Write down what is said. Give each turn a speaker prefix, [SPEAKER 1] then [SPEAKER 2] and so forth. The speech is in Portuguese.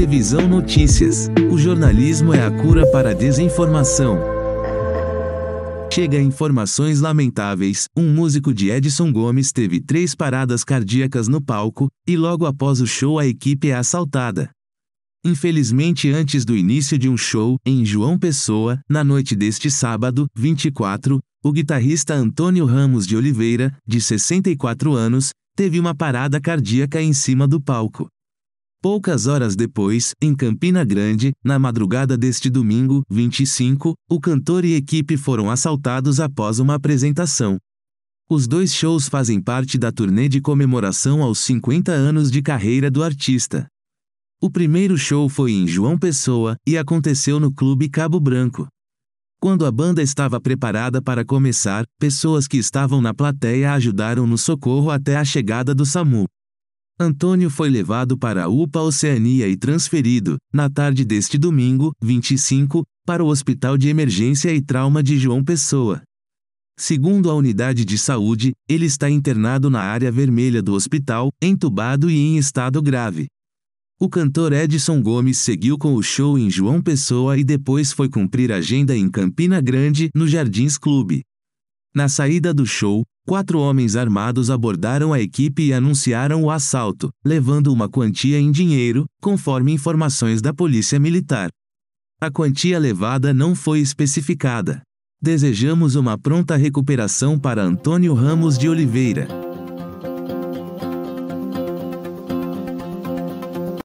[SPEAKER 1] Televisão Notícias. O jornalismo é a cura para a desinformação. Chega a informações lamentáveis. Um músico de Edson Gomes teve três paradas cardíacas no palco, e logo após o show a equipe é assaltada. Infelizmente, antes do início de um show, em João Pessoa, na noite deste sábado, 24, o guitarrista Antônio Ramos de Oliveira, de 64 anos, teve uma parada cardíaca em cima do palco. Poucas horas depois, em Campina Grande, na madrugada deste domingo, 25, o cantor e equipe foram assaltados após uma apresentação. Os dois shows fazem parte da turnê de comemoração aos 50 anos de carreira do artista. O primeiro show foi em João Pessoa e aconteceu no Clube Cabo Branco. Quando a banda estava preparada para começar, pessoas que estavam na plateia ajudaram no socorro até a chegada do SAMU. Antônio foi levado para a UPA Oceania e transferido, na tarde deste domingo, 25, para o Hospital de Emergência e Trauma de João Pessoa. Segundo a unidade de saúde, ele está internado na área vermelha do hospital, entubado e em estado grave. O cantor Edson Gomes seguiu com o show em João Pessoa e depois foi cumprir agenda em Campina Grande, no Jardins Clube. Na saída do show, quatro homens armados abordaram a equipe e anunciaram o assalto, levando uma quantia em dinheiro, conforme informações da Polícia Militar. A quantia levada não foi especificada. Desejamos uma pronta recuperação para Antônio Ramos de Oliveira.